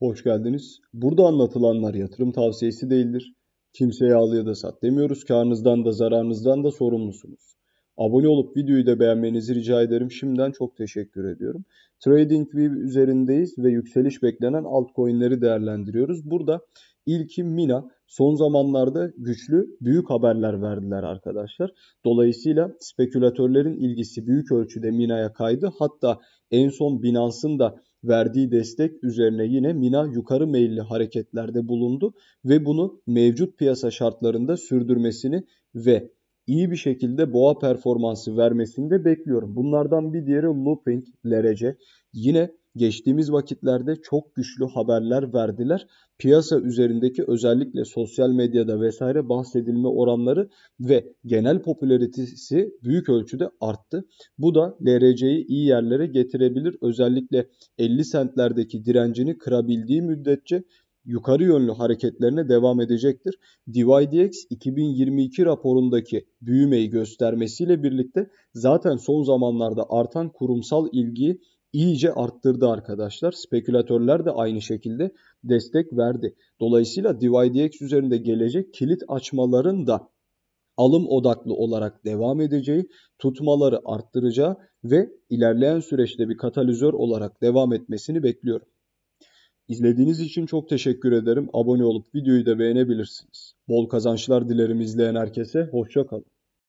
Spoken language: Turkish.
Hoş geldiniz. Burada anlatılanlar yatırım tavsiyesi değildir. Kimseye al ya da sat demiyoruz. Karnınızdan da zararınızdan da sorumlusunuz. Abone olup videoyu da beğenmenizi rica ederim. Şimdiden çok teşekkür ediyorum. TradingView üzerindeyiz ve yükseliş beklenen altcoin'leri değerlendiriyoruz. Burada İlki Mina. Son zamanlarda güçlü büyük haberler verdiler arkadaşlar. Dolayısıyla spekülatörlerin ilgisi büyük ölçüde Mina'ya kaydı. Hatta en son Binance'ın da verdiği destek üzerine yine Mina yukarı meyilli hareketlerde bulundu ve bunu mevcut piyasa şartlarında sürdürmesini ve iyi bir şekilde boğa performansı vermesini de bekliyorum. Bunlardan bir diğeri looping, lerece. Yine geçtiğimiz vakitlerde çok güçlü haberler verdiler. Piyasa üzerindeki özellikle sosyal medyada vesaire bahsedilme oranları ve genel popülaritesi büyük ölçüde arttı. Bu da LRC'yi iyi yerlere getirebilir. Özellikle 50 sentlerdeki direncini kırabildiği müddetçe yukarı yönlü hareketlerine devam edecektir. DYDX 2022 raporundaki büyümeyi göstermesiyle birlikte zaten son zamanlarda artan kurumsal ilgiyi iyice arttırdı arkadaşlar. Spekülatörler de aynı şekilde destek verdi. Dolayısıyla DYDX üzerinde gelecek kilit açmaların da alım odaklı olarak devam edeceği, tutmaları arttıracağı ve ilerleyen süreçte bir katalizör olarak devam etmesini bekliyorum. İzlediğiniz için çok teşekkür ederim. Abone olup videoyu da beğenebilirsiniz. Bol kazançlar dilerim izleyen herkese. Hoşçakalın.